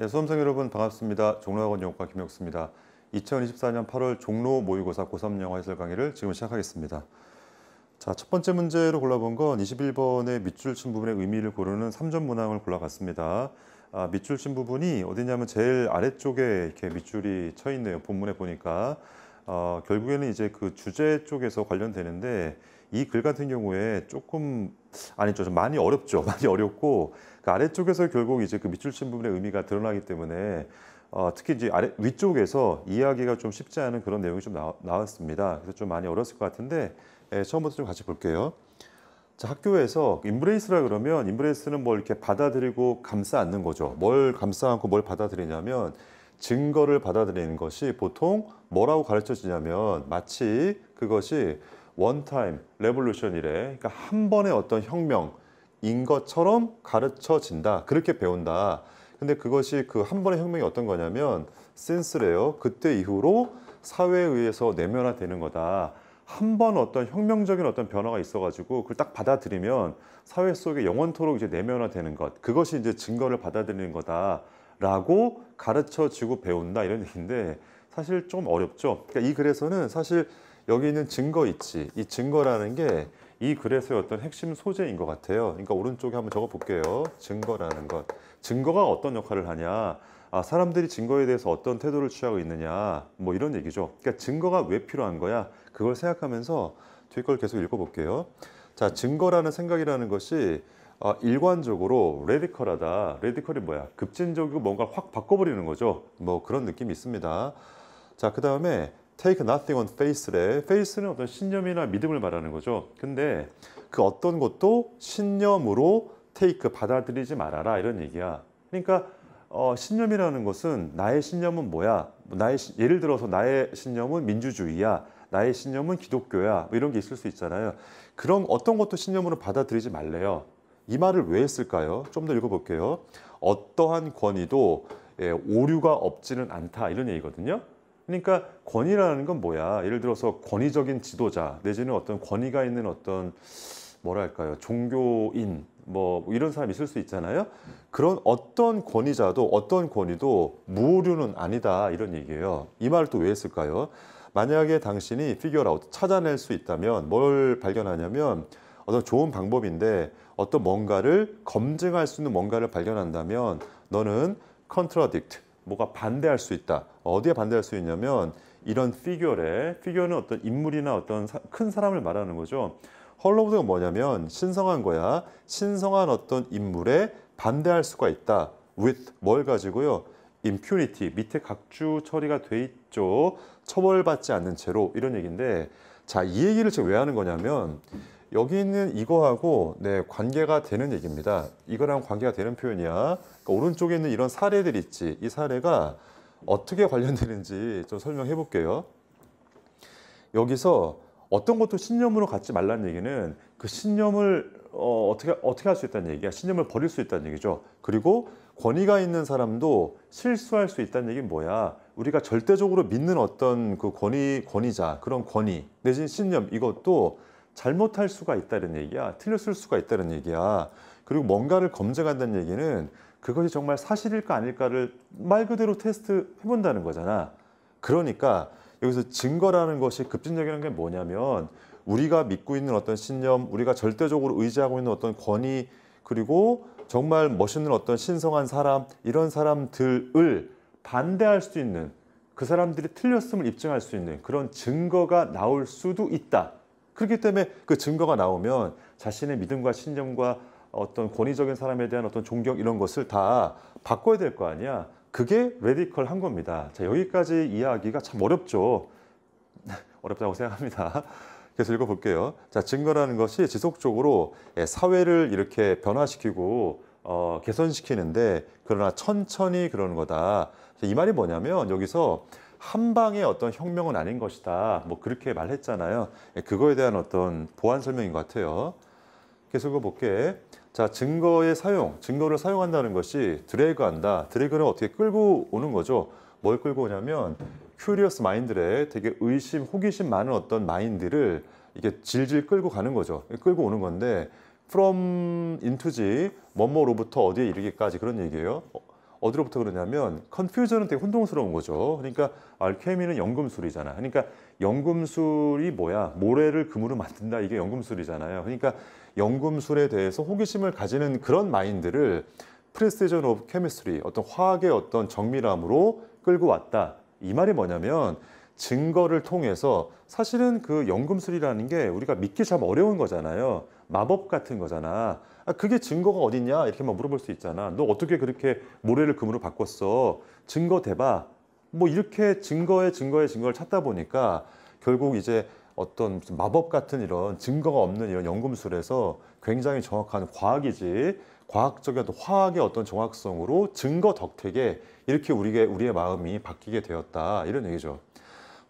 네, 수험생 여러분 반갑습니다. 종로학원 영어과 김혁수입니다. 2024년 8월 종로 모의고사 고3 영어 해설 강의를 지금 시작하겠습니다. 자, 첫 번째 문제로 골라본 건 21번의 밑줄 친 부분의 의미를 고르는 3점 문항을 골라봤습니다. 아, 밑줄 친 부분이 어디냐면 제일 아래쪽에 이렇게 밑줄이 쳐 있네요. 본문에 보니까. 어, 결국에는 이제 그 주제 쪽에서 관련되는데 이 글 같은 경우에 조금 아니죠. 좀 많이 어렵죠. 많이 어렵고 그 아래쪽에서 결국 이제 그 밑줄친 부분의 의미가 드러나기 때문에 어, 특히 이제 아래 위쪽에서 이해하기가 좀 쉽지 않은 그런 내용이 좀 나, 왔습니다 그래서 좀 많이 어려웠을 것 같은데 예, 처음부터 좀 같이 볼게요. 자, 학교에서 인브레이스라 그러면 인브레이스는 뭘 이렇게 받아들이고 감싸 안는 거죠. 뭘 감싸 안고 뭘 받아들이냐면 증거를 받아들이는 것이 보통 뭐라고 가르쳐주냐면 마치 그것이 원타임 레볼루션 이래 그러니까 한 번의 어떤 혁명인 것처럼 가르쳐진다 그렇게 배운다 근데 그것이 그 한 번의 혁명이 어떤 거냐면 센스래요 그때 이후로 사회에 의해서 내면화되는 거다 한 번 어떤 혁명적인 어떤 변화가 있어 가지고 그걸 딱 받아들이면 사회 속에 영원토록 이제 내면화되는 것 그것이 이제 증거를 받아들이는 거다 라고 가르쳐 주고 배운다 이런 얘기인데 사실 좀 어렵죠 그러니까 이 글에서는 사실 여기 있는 증거 있지. 이 증거라는 게 이 글에서의 어떤 핵심 소재인 것 같아요. 그러니까 오른쪽에 한번 적어볼게요. 증거라는 것. 증거가 어떤 역할을 하냐. 아, 사람들이 증거에 대해서 어떤 태도를 취하고 있느냐. 뭐 이런 얘기죠. 그러니까 증거가 왜 필요한 거야. 그걸 생각하면서 뒤에 걸 계속 읽어볼게요. 자, 증거라는 생각이라는 것이 아, 일관적으로 레디컬하다. 레디컬이 뭐야? 급진적이고 뭔가 확 바꿔버리는 거죠. 뭐 그런 느낌이 있습니다. 자, 그 다음에 take nothing on faith래. faith는 어떤 신념이나 믿음을 말하는 거죠. 근데 그 어떤 것도 신념으로 take 받아들이지 말아라 이런 얘기야. 그러니까 어, 신념이라는 것은 나의 신념은 뭐야? 나의 예를 들어서 나의 신념은 민주주의야. 나의 신념은 기독교야. 뭐 이런 게 있을 수 있잖아요. 그런 어떤 것도 신념으로 받아들이지 말래요. 이 말을 왜 했을까요? 좀 더 읽어볼게요. 어떠한 권위도 예, 오류가 없지는 않다 이런 얘기거든요. 그러니까 권위라는 건 뭐야? 예를 들어서 권위적인 지도자 내지는 어떤 권위가 있는 어떤 뭐랄까요 종교인 뭐 이런 사람이 있을 수 있잖아요 그런 어떤 권위자도 어떤 권위도 무오류는 아니다 이런 얘기예요 이 말을 또 왜 했을까요 만약에 당신이 피규어라웃 찾아낼 수 있다면 뭘 발견하냐면 어떤 좋은 방법인데 어떤 뭔가를 검증할 수 있는 뭔가를 발견한다면 너는 컨트라딕트 뭐가 반대할 수 있다. 어디에 반대할 수 있냐면 이런 피규어래 피규어는 어떤 인물이나 어떤 사, 큰 사람을 말하는 거죠. 헐로우드가 뭐냐면 신성한 거야. 신성한 어떤 인물에 반대할 수가 있다. with 뭘 가지고요? impunity 밑에 각주 처리가 돼 있죠. 처벌받지 않는 채로 이런 얘기인데 자, 이 얘기를 지금 왜 하는 거냐면 여기 있는 이거하고 네, 관계가 되는 얘기입니다. 이거랑 관계가 되는 표현이야. 그러니까 오른쪽에 있는 이런 사례들 있지. 이 사례가 어떻게 관련되는지 좀 설명해 볼게요. 여기서 어떤 것도 신념으로 갖지 말라는 얘기는 그 신념을 어, 떻게 어떻게 할 수 있다는 얘기야. 신념을 버릴 수 있다는 얘기죠. 그리고 권위가 있는 사람도 실수할 수 있다는 얘기는 뭐야? 우리가 절대적으로 믿는 어떤 그 권위, 권위자, 그런 권위, 내진 신념, 이것도 잘못할 수가 있다는 얘기야. 틀렸을 수가 있다는 얘기야. 그리고 뭔가를 검증한다는 얘기는 그것이 정말 사실일까 아닐까를 말 그대로 테스트 해본다는 거잖아. 그러니까 여기서 증거라는 것이 급진적이라는 게 뭐냐면 우리가 믿고 있는 어떤 신념, 우리가 절대적으로 의지하고 있는 어떤 권위, 그리고 정말 멋있는 어떤 신성한 사람, 이런 사람들을 반대할 수 있는 그 사람들이 틀렸음을 입증할 수 있는 그런 증거가 나올 수도 있다. 그렇기 때문에 그 증거가 나오면 자신의 믿음과 신념과 어떤 권위적인 사람에 대한 어떤 존경 이런 것을 다 바꿔야 될 거 아니야. 그게 레디컬한 겁니다. 자, 여기까지 이야기가 참 어렵죠. 어렵다고 생각합니다. 그래서 읽어볼게요. 자, 증거라는 것이 지속적으로 예, 사회를 이렇게 변화시키고 어, 개선시키는데 그러나 천천히 그러는 거다. 이 말이 뭐냐면 여기서 한 방의 어떤 혁명은 아닌 것이다. 뭐 그렇게 말했잖아요. 예, 그거에 대한 어떤 보완 설명인 것 같아요. 계속 읽볼게 자, 증거의 사용, 증거를 사용한다는 것이 드래그한다. 드래그는 어떻게 끌고 오는 거죠. 뭘 끌고 오냐면 큐리어스 마인드의 되게 의심, 호기심 많은 어떤 마인드를 이게 질질 끌고 가는 거죠. 예, 끌고 오는 건데 from into지 뭐뭐로부터 어디에 이르기까지 그런 얘기예요. 어, 어디로부터 그러냐면 컨퓨전은 되게 혼동스러운 거죠. 그러니까 알케미는 연금술이잖아. 그러니까 연금술이 뭐야? 모래를 금으로 만든다. 이게 연금술이잖아요. 그러니까 연금술에 대해서 호기심을 가지는 그런 마인드를 프레스티전 오브 케미스트리, 어떤 화학의 어떤 정밀함으로 끌고 왔다. 이 말이 뭐냐면 증거를 통해서 사실은 그 연금술이라는 게 우리가 믿기 참 어려운 거잖아요. 마법 같은 거잖아. 아, 그게 증거가 어딨냐 이렇게 막 물어볼 수 있잖아. 너 어떻게 그렇게 모래를 금으로 바꿨어? 증거 대봐. 뭐 이렇게 증거에 증거에 증거를 찾다 보니까 결국 이제 어떤 무슨 마법 같은 이런 증거가 없는 이런 연금술에서 굉장히 정확한 과학이지 과학적인 어떤 화학의 어떤 정확성으로 증거 덕택에 이렇게 우리의 우리의 마음이 바뀌게 되었다 이런 얘기죠.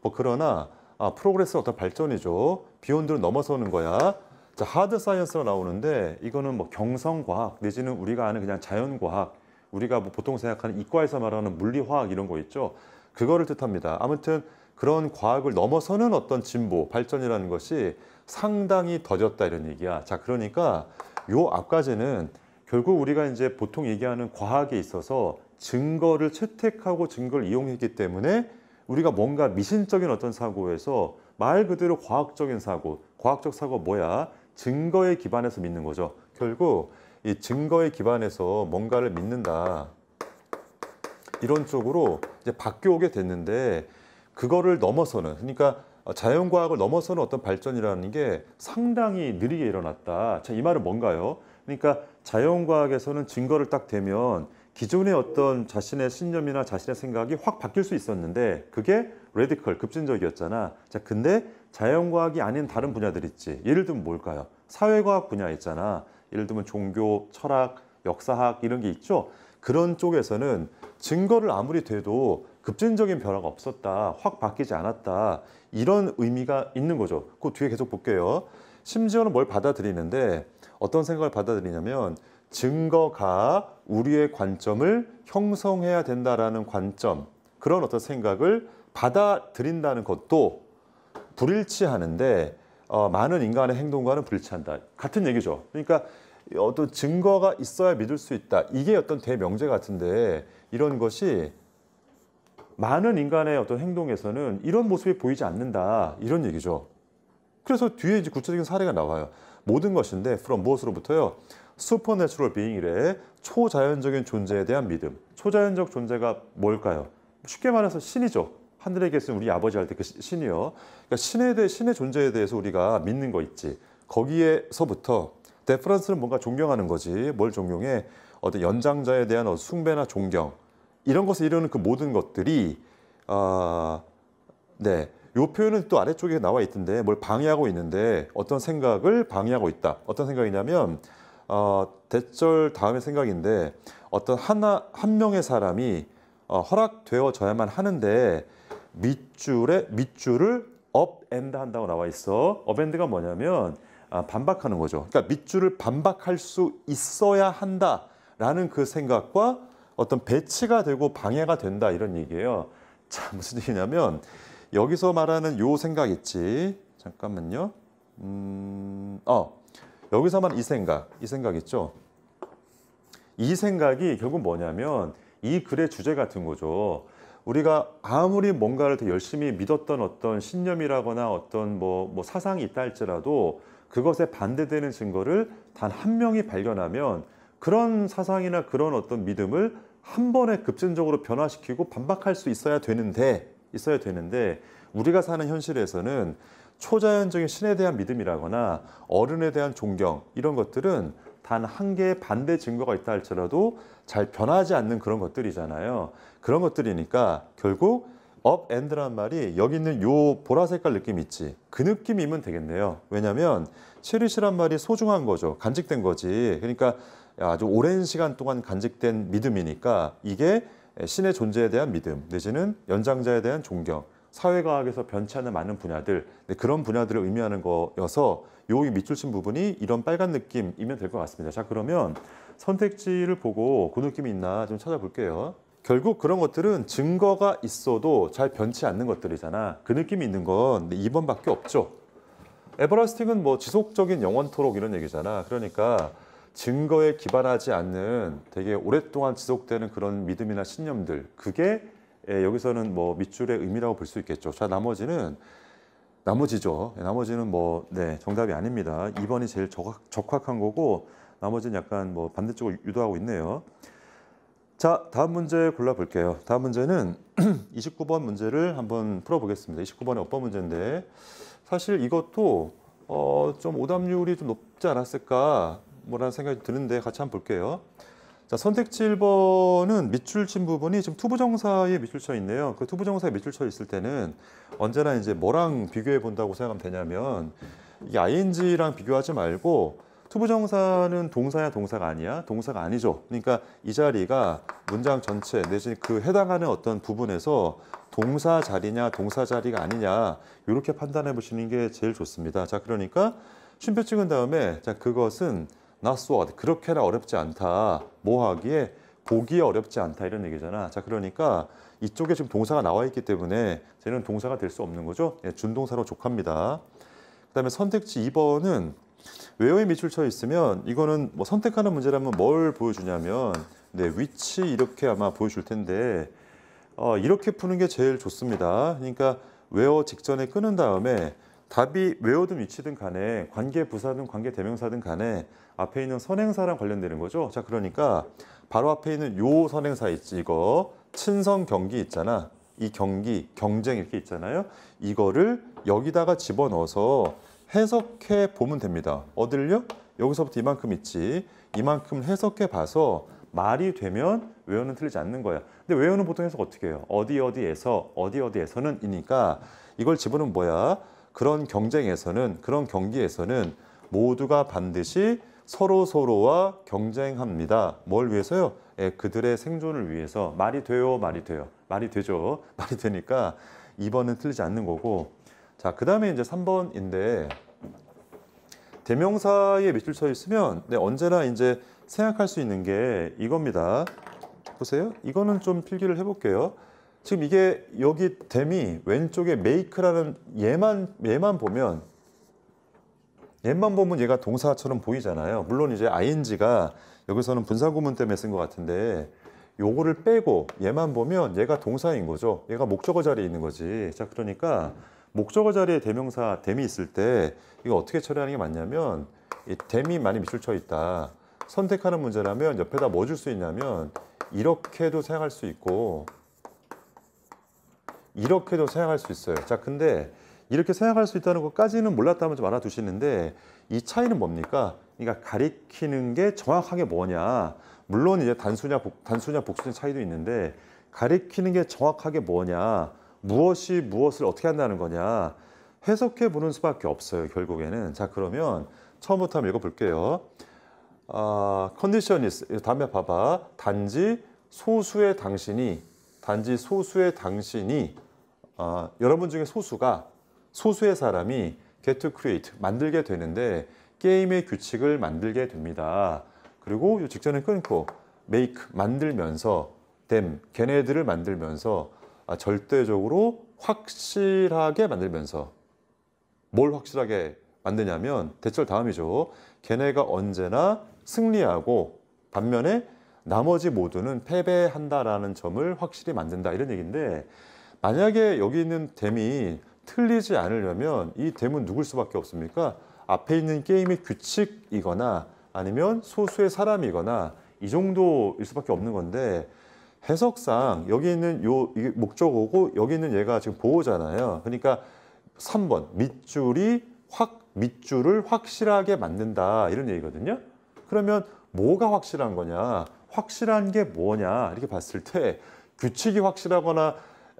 뭐 그러나 아, 프로그레스 어떤 발전이죠. 비욘드를 넘어서는 거야. 자, 하드 사이언스가 나오는데 이거는 뭐 경성과학 내지는 우리가 아는 그냥 자연과학 우리가 뭐 보통 생각하는 이과에서 말하는 물리화학 이런 거 있죠. 그거를 뜻합니다. 아무튼 그런 과학을 넘어서는 어떤 진보, 발전이라는 것이 상당히 더졌다 이런 얘기야. 자, 그러니까 요 앞까지는 결국 우리가 이제 보통 얘기하는 과학에 있어서 증거를 채택하고 증거를 이용했기 때문에 우리가 뭔가 미신적인 어떤 사고에서 말 그대로 과학적인 사고, 과학적 사고 뭐야? 증거에 기반해서 믿는 거죠. 결국 이 증거에 기반해서 뭔가를 믿는다. 이런 쪽으로 이제 바뀌어오게 됐는데 그거를 넘어서는 그러니까 자연과학을 넘어서는 어떤 발전이라는 게 상당히 느리게 일어났다. 자, 이 말은 뭔가요? 그러니까 자연과학에서는 증거를 딱 대면 기존의 어떤 자신의 신념이나 자신의 생각이 확 바뀔 수 있었는데 그게 레디컬, 급진적이었잖아. 자, 근데 자연과학이 아닌 다른 분야들 있지. 예를 들면 뭘까요? 사회과학 분야 있잖아. 예를 들면 종교, 철학, 역사학 이런 게 있죠. 그런 쪽에서는 증거를 아무리 돼도 급진적인 변화가 없었다. 확 바뀌지 않았다. 이런 의미가 있는 거죠. 그 뒤에 계속 볼게요. 심지어는 뭘 받아들이는데 어떤 생각을 받아들이냐면 증거가 우리의 관점을 형성해야 된다라는 관점 그런 어떤 생각을 받아들인다는 것도 불일치하는데 어, 많은 인간의 행동과는 불일치한다. 같은 얘기죠. 그러니까 어떤 증거가 있어야 믿을 수 있다. 이게 어떤 대명제 같은데 이런 것이 많은 인간의 어떤 행동에서는 이런 모습이 보이지 않는다. 이런 얘기죠. 그래서 뒤에 이제 구체적인 사례가 나와요. 모든 것인데 from 무엇으로부터요? s 퍼 p e r 비 a t u 이래 초자연적인 존재에 대한 믿음. 초자연적 존재가 뭘까요? 쉽게 말해서 신이죠. 하늘에 계신 우리 아버지 할때 그 신이요. 그러니까 신에 대해 신의 존재에 대해서 우리가 믿는 거 있지. 거기에서부터 데프런스는 뭔가 존경하는 거지. 뭘 존경해? 어떤 연장자에 대한 어떤 숭배나 존경 이런 것을 이루는 그 모든 것들이 아 네. 요 표현은 또 아래쪽에 나와 있던데 뭘 방해하고 있는데 어떤 생각을 방해하고 있다. 어떤 생각이냐면 어, 대절 다음의 생각인데 어떤 하나 한 명의 사람이 어, 허락되어져야만 하는데 밑줄에 밑줄을 업앤드 한다고 나와 있어. 업앤드가 뭐냐면 아, 반박하는 거죠. 그러니까 밑줄을 반박할 수 있어야 한다라는 그 생각과 어떤 배치가 되고 방해가 된다 이런 얘기예요. 자 무슨 얘기냐면 여기서 말하는 요 생각 있지. 잠깐만요. 음, 어 여기서 만이 생각, 이 생각 있죠. 이 생각이 결국 뭐냐면 이 글의 주제 같은 거죠. 우리가 아무리 뭔가를 더 열심히 믿었던 어떤 신념이라거나 어떤 뭐, 뭐 사상이 있다 할지라도 그것에 반대되는 증거를 단 한 명이 발견하면 그런 사상이나 그런 어떤 믿음을 한 번에 급진적으로 변화시키고 반박할 수 있어야 되는데 있어야 되는데 우리가 사는 현실에서는 초자연적인 신에 대한 믿음이라거나 어른에 대한 존경 이런 것들은 단 한 개의 반대 증거가 있다 할지라도 잘 변하지 않는 그런 것들이잖아요. 그런 것들이니까 결국 업엔드란 말이 여기 있는 요 보라색깔 느낌 있지? 그 느낌이면 되겠네요. 왜냐하면 체리시란 말이 소중한 거죠. 간직된 거지. 그러니까 아주 오랜 시간 동안 간직된 믿음이니까 이게 신의 존재에 대한 믿음 내지는 연장자에 대한 존경 사회과학에서 변치 않는 많은 분야들 그런 분야들을 의미하는 거여서 요 밑줄 친 부분이 이런 빨간 느낌이면 될 것 같습니다. 자 그러면 선택지를 보고 그 느낌이 있나 좀 찾아볼게요. 결국 그런 것들은 증거가 있어도 잘 변치 않는 것들이잖아. 그 느낌이 있는 건 2번밖에 없죠. 에버라스팅은 뭐 지속적인 영원토록 이런 얘기잖아. 그러니까 증거에 기반하지 않는 되게 오랫동안 지속되는 그런 믿음이나 신념들. 그게 예, 여기서는 뭐 밑줄의 의미라고 볼 수 있겠죠. 자, 나머지는 나머지죠. 예, 나머지는 뭐 네, 정답이 아닙니다. 2번이 제일 적확, 적확한 거고 나머지는 약간 뭐 반대쪽을 유도하고 있네요. 자, 다음 문제 골라볼게요. 다음 문제는 29번 문제를 한번 풀어보겠습니다. 29번의 어떤 문제인데 사실 이것도 어, 좀 오답률이 좀 높지 않았을까 뭐라는 생각이 드는데 같이 한번 볼게요. 자, 선택지 1번은 밑줄 친 부분이 지금 투부정사에 밑줄 쳐 있네요. 그 투부정사에 밑줄 쳐 있을 때는 언제나 이제 뭐랑 비교해 본다고 생각하면 되냐면 이게 ing랑 비교하지 말고 투부정사는 동사야 동사가 아니야 동사가 아니죠 그러니까 이 자리가 문장 전체 내지 그 해당하는 어떤 부분에서 동사 자리냐 동사 자리가 아니냐 이렇게 판단해 보시는 게 제일 좋습니다 자 그러니까 쉼표 찍은 다음에 자 그것은 not so 그렇게나 어렵지 않다 뭐 하기에 보기 어렵지 않다 이런 얘기잖아 자 그러니까 이쪽에 지금 동사가 나와 있기 때문에 쟤는 동사가 될 수 없는 거죠 예, 준동사로 족합니다 그 다음에 선택지 2번은 외워에 밑줄 쳐 있으면 이거는 뭐 선택하는 문제라면 뭘 보여주냐면 네, 위치 이렇게 아마 보여줄 텐데 어, 이렇게 푸는 게 제일 좋습니다. 그러니까 외워 직전에 끊은 다음에 답이 외워든 위치든 간에 관계 부사든 관계 대명사든 간에 앞에 있는 선행사랑 관련되는 거죠. 자, 그러니까 바로 앞에 있는 요 선행사 있지 이거 친선 경기 있잖아. 이 경기, 경쟁 이렇게 있잖아요. 이거를 여기다가 집어넣어서 해석해 보면 됩니다. 어딜요? 여기서부터 이만큼 있지. 이만큼 해석해 봐서 말이 되면 외우는 틀리지 않는 거야. 근데 외우는 보통 해석 어떻게 해요? 어디 어디에서 어디 어디에서는 이니까 이걸 집어넣으면 뭐야? 그런 경쟁에서는 그런 경기에서는 모두가 반드시 서로 서로와 경쟁합니다. 뭘 위해서요? 예, 그들의 생존을 위해서 말이 돼요, 말이 돼요, 말이 되죠, 말이 되니까 2번은 틀리지 않는 거고 자, 그 다음에 이제 3번인데 대명사에 밑줄 쳐 있으면 네, 언제나 이제 생각할 수 있는 게 이겁니다. 보세요. 이거는 좀 필기를 해볼게요. 지금 이게 여기 데미, 왼쪽에 make라는 얘만, 얘만 보면 얘만 보면 얘가 동사처럼 보이잖아요. 물론 이제 ing가 여기서는 분사구문 때문에 쓴 것 같은데 요거를 빼고 얘만 보면 얘가 동사인 거죠. 얘가 목적어 자리에 있는 거지. 자 그러니까 목적어 자리에 대명사 댐이 있을 때 이거 어떻게 처리하는 게 맞냐면 이 댐이 많이 밑줄 쳐 있다. 선택하는 문제라면 옆에다 뭐 줄 수 있냐면 이렇게도 생각할 수 있고 이렇게도 생각할 수 있어요. 자, 근데 이렇게 생각할 수 있다는 것까지는 몰랐다면 좀 알아두시는데 이 차이는 뭡니까? 그러니까 가리키는 게 정확하게 뭐냐. 물론 이제 단수냐, 복, 단수냐 복수냐 차이도 있는데 가리키는 게 정확하게 뭐냐. 무엇이 무엇을 어떻게 한다는 거냐 해석해 보는 수밖에 없어요. 결국에는 자 그러면 처음부터 한번 읽어볼게요. 아, 컨디션이 다음에 봐봐. 단지 소수의 당신이 단지 소수의 당신이 아, 여러분 중에 소수가 소수의 사람이 get create 만들게 되는데 게임의 규칙을 만들게 됩니다. 그리고 직전에 끊고 make 만들면서 them 걔네들을 만들면서 아, 절대적으로 확실하게 만들면서 뭘 확실하게 만드냐면 대철 다음이죠. 걔네가 언제나 승리하고 반면에 나머지 모두는 패배한다라는 점을 확실히 만든다 이런 얘기인데 만약에 여기 있는 댐이 틀리지 않으려면 이 댐은 누굴 수밖에 없습니까? 앞에 있는 게임의 규칙이거나 아니면 소수의 사람이거나 이 정도일 수밖에 없는 건데 해석상 여기 있는 요 이게 목적어고 여기 있는 얘가 지금 보호잖아요. 그러니까 3번 밑줄이 확 밑줄을 확실하게 만든다 이런 얘기거든요. 그러면 뭐가 확실한 거냐? 확실한 게 뭐냐? 이렇게 봤을 때 규칙이 확실하거나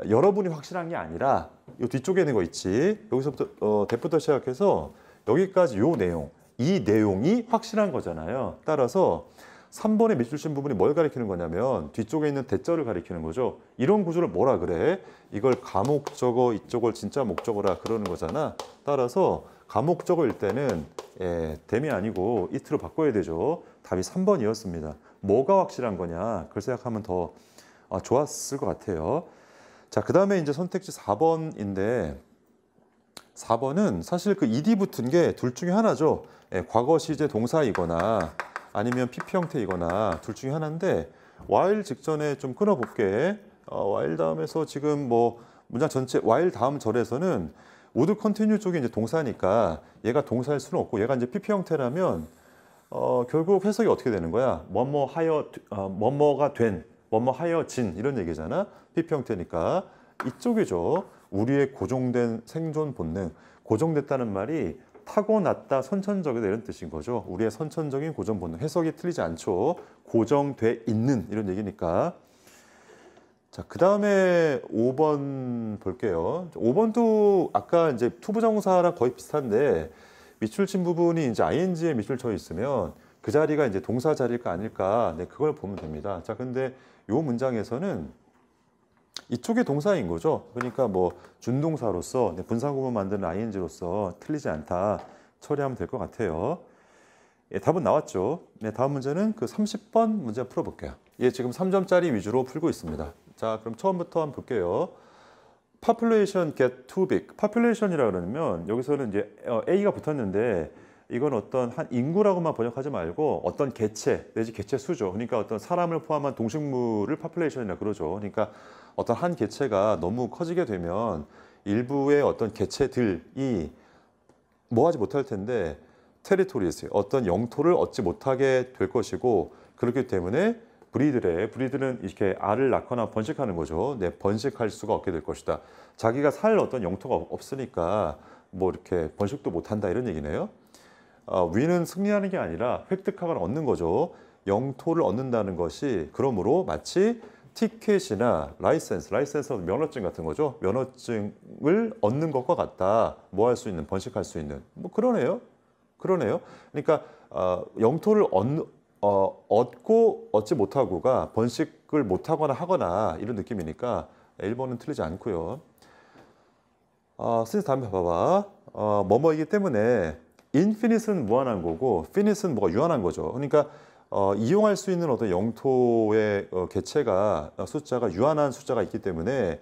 여러분이 확실한 게 아니라 이 뒤쪽에 있는 거 있지. 여기서부터 어, 대부터 시작해서 여기까지 요 내용, 이 내용이 확실한 거잖아요. 따라서 3번에 밑줄신 부분이 뭘 가리키는 거냐면 뒤쪽에 있는 대절을 가리키는 거죠. 이런 구조를 뭐라 그래? 이걸 가목적어, 이쪽을 진짜 목적어라 그러는 거잖아. 따라서 가목적어일 때는 예, 댐이 아니고 이트로 바꿔야 되죠. 답이 3번이었습니다. 뭐가 확실한 거냐? 그걸 생각하면 더 아, 좋았을 것 같아요. 자, 그 다음에 이제 선택지 4번인데 4번은 사실 그 e d 붙은 게 둘 중에 하나죠. 예, 과거 시제 동사이거나 아니면 PP 형태이거나 둘 중에 하나인데 while 직전에 좀 끊어볼게 어, while 다음에서 지금 뭐 문장 전체 while 다음 절에서는 would continue 쪽이 이제 동사니까 얘가 동사일 수는 없고 얘가 이제 PP 형태라면 어, 결국 해석이 어떻게 되는 거야? 뭐뭐 하여 어, 뭐뭐가 된 뭐뭐 하여진 이런 얘기잖아 PP 형태니까 이쪽이죠 우리의 고정된 생존 본능 고정됐다는 말이 타고났다, 선천적이다 이런 뜻인 거죠. 우리의 선천적인 고정 본능. 해석이 틀리지 않죠. 고정돼 있는 이런 얘기니까. 자, 그 다음에 5번 볼게요. 5번도 아까 이제 투부정사랑 거의 비슷한데 밑줄친 부분이 이제 ing에 밑줄 쳐 있으면 그 자리가 이제 동사 자리일까 아닐까 네, 그걸 보면 됩니다. 자, 근데 요 문장에서는 이쪽이 동사인 거죠. 그러니까 뭐 준동사로서 분사구문 만드는 ing로서 틀리지 않다 처리하면 될 것 같아요. 예, 답은 나왔죠. 네, 다음 문제는 그 30번 문제 풀어볼게요. 예, 지금 3점짜리 위주로 풀고 있습니다. 자, 그럼 처음부터 한번 볼게요. population get too big. population이라 그러면 여기서는 이제 어, A가 붙었는데 이건 어떤 한 인구라고만 번역하지 말고 어떤 개체 내지 개체 수죠. 그러니까 어떤 사람을 포함한 동식물을 파플레이션이라 그러죠. 그러니까 어떤 한 개체가 너무 커지게 되면 일부의 어떤 개체들이 뭐 하지 못할 텐데 테리토리에서 어떤 영토를 얻지 못하게 될 것이고 그렇기 때문에 브리들의 브리들은 이렇게 알을 낳거나 번식하는 거죠. 네, 번식할 수가 없게 될 것이다. 자기가 살 어떤 영토가 없으니까 뭐 이렇게 번식도 못한다 이런 얘기네요. 어, 위는 승리하는 게 아니라 획득학을 얻는 거죠. 영토를 얻는다는 것이 그러므로 마치 티켓이나 라이센스, 라이센스 면허증 같은 거죠. 면허증을 얻는 것과 같다. 뭐 할 수 있는, 번식할 수 있는. 뭐 그러네요. 그러네요. 그러니까 어, 영토를 얻, 어, 얻고 얻지 못하고가 번식을 못하거나 하거나 이런 느낌이니까 1번은 틀리지 않고요. 어, 스님 다음 에 봐봐. 어, 뭐뭐이기 때문에 인피니닛는 무한한 거고 피니닛는 뭐가 유한한 거죠. 그러니까 어, 이용할 수 있는 어떤 영토의 어, 개체가 어, 숫자가 유한한 숫자가 있기 때문에 에,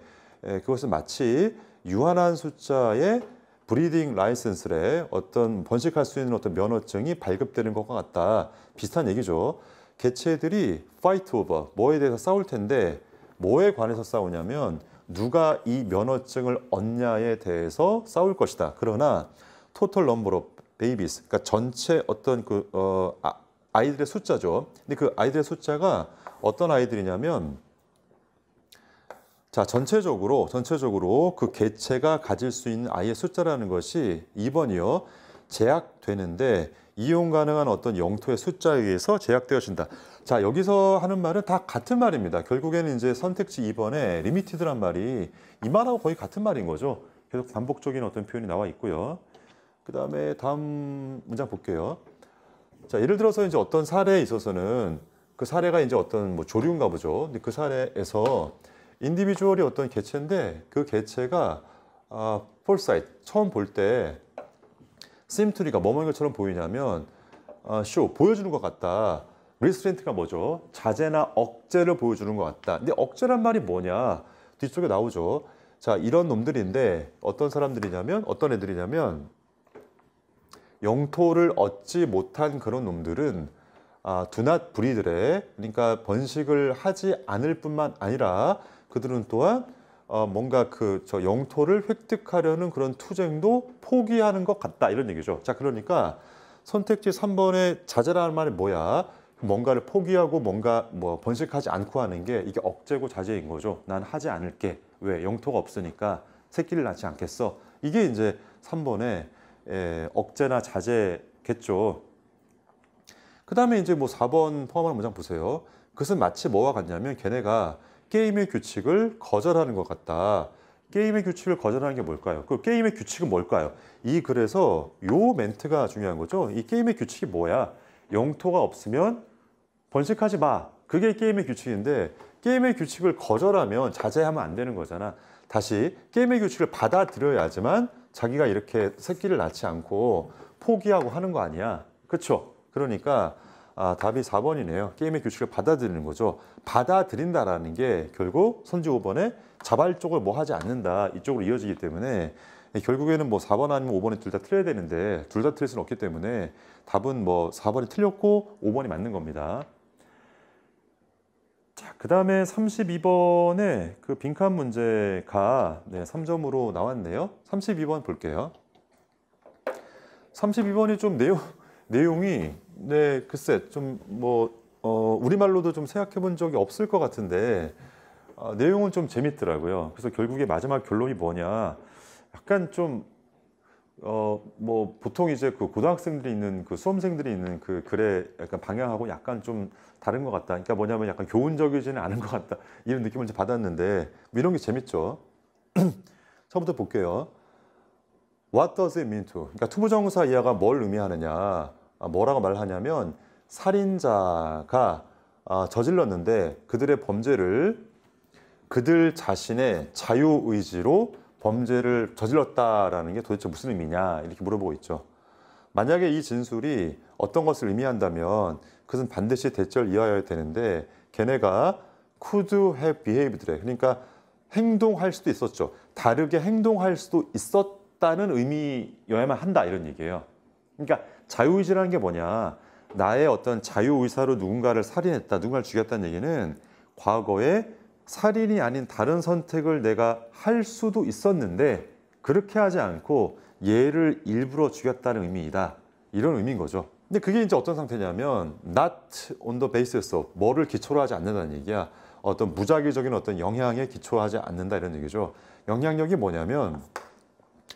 예, 그것은 마치 유한한 숫자의 브리딩 라이센스에 어떤 번식할 수 있는 어떤 면허증이 발급되는 것과 같다. 비슷한 얘기죠. 개체들이 파이트 오버, 뭐에 대해서 싸울 텐데 뭐에 관해서 싸우냐면 누가 이 면허증을 얻냐에 대해서 싸울 것이다. 그러나 토털 넘버 오 베이비스, 그러니까 전체 어떤 그 어, 아, 이들의 숫자죠. 근데 그 아이들의 숫자가 어떤 아이들이냐면 자 전체적으로 전체적으로 그 개체가 가질 수 있는 아이의 숫자라는 것이 2번이요 제약되는데 이용 가능한 어떤 영토의 숫자에 의해서 제약되어진다. 자 여기서 하는 말은 다 같은 말입니다. 결국에는 이제 선택지 2번에 리미티드란 말이 이 말하고 거의 같은 말인 거죠. 계속 반복적인 어떤 표현이 나와 있고요. 그 다음에 다음 문장 볼게요. 자, 예를 들어서 이제 어떤 사례에 있어서는 그 사례가 이제 어떤 뭐 조류인가 보죠. 근데 그 사례에서 인디비주얼이 어떤 개체인데 그 개체가 아, 폴사이 처음 볼 때심트리가 뭐뭐인 것처럼 보이냐면 아, 쇼 보여주는 것 같다. 리스트렌트가 뭐죠? 자제나 억제를 보여주는 것 같다. 근데 억제란 말이 뭐냐? 뒤쪽에 나오죠. 자, 이런 놈들인데 어떤 사람들이냐면 어떤 애들이냐면 영토를 얻지 못한 그런 놈들은 아, 두낫 브리들의 그러니까 번식을 하지 않을 뿐만 아니라 그들은 또한 어, 뭔가 그 저 영토를 획득하려는 그런 투쟁도 포기하는 것 같다 이런 얘기죠. 자 그러니까 선택지 3번의 자제라는 말이 뭐야? 뭔가를 포기하고 뭔가 뭐 번식하지 않고 하는 게 이게 억제고 자제인 거죠. 난 하지 않을게. 왜? 영토가 없으니까 새끼를 낳지 않겠어. 이게 이제 3번에 예, 억제나 자제겠죠. 그 다음에 이제 뭐 4번 포함하는 문장 보세요. 그것은 마치 뭐와 같냐면 걔네가 게임의 규칙을 거절하는 것 같다. 게임의 규칙을 거절하는 게 뭘까요? 그 게임의 규칙은 뭘까요? 이 글에서 요 멘트가 중요한 거죠. 이 게임의 규칙이 뭐야? 영토가 없으면 번식하지 마. 그게 게임의 규칙인데 게임의 규칙을 거절하면 자제하면 안 되는 거잖아. 다시 게임의 규칙을 받아들여야지만 자기가 이렇게 새끼를 낳지 않고 포기하고 하는 거 아니야. 그렇죠? 그러니까 아, 답이 4번이네요. 게임의 규칙을 받아들이는 거죠. 받아들인다라는 게 결국 선지 5번에 자발적으로 뭐 하지 않는다. 이쪽으로 이어지기 때문에 예, 결국에는 뭐 4번 아니면 5번이 둘 다 틀려야 되는데 둘 다 틀릴 수는 없기 때문에 답은 뭐 4번이 틀렸고 5번이 맞는 겁니다. 자, 그 다음에 32번에 그 빈칸 문제가 네, 3점으로 나왔네요. 32번 볼게요. 32번이 좀 내용, 내용이, 네, 글쎄, 좀 뭐, 어, 우리말로도 좀 생각해 본 적이 없을 것 같은데, 어, 내용은 좀 재밌더라고요. 그래서 결국에 마지막 결론이 뭐냐. 약간 좀 어뭐 보통 이제 그 고등학생들이 있는 그 수험생들이 있는 그 글의 약간 방향하고 약간 좀 다른 것 같다. 그러니까 뭐냐면 약간 교훈적이지는 않은 것 같다 이런 느낌을 이제 받았는데 뭐 이런 게 재밌죠. 처음부터 볼게요. What does it mean to? 그러니까 투부정사 이하가 뭘 의미하느냐? 아, 뭐라고 말하냐면 살인자가 아, 저질렀는데 그들의 범죄를 그들 자신의 자유의지로 범죄를 저질렀다라는 게 도대체 무슨 의미냐 이렇게 물어보고 있죠. 만약에 이 진술이 어떤 것을 의미한다면 그것은 반드시 대절 이어야 되는데 걔네가 could have behaved래 그러니까 행동할 수도 있었죠. 다르게 행동할 수도 있었다는 의미여야만 한다 이런 얘기예요. 그러니까 자유의지라는 게 뭐냐 나의 어떤 자유의사로 누군가를 살인했다 누군가를 죽였다는 얘기는 과거에 살인이 아닌 다른 선택을 내가 할 수도 있었는데 그렇게 하지 않고 얘를 일부러 죽였다는 의미이다. 이런 의미인 거죠. 근데 그게 이제 어떤 상태냐면 not on the basis of 뭐를 기초로 하지 않는다는 얘기야. 어떤 무작위적인 어떤 영향에 기초하지 않는다 이런 얘기죠. 영향력이 뭐냐면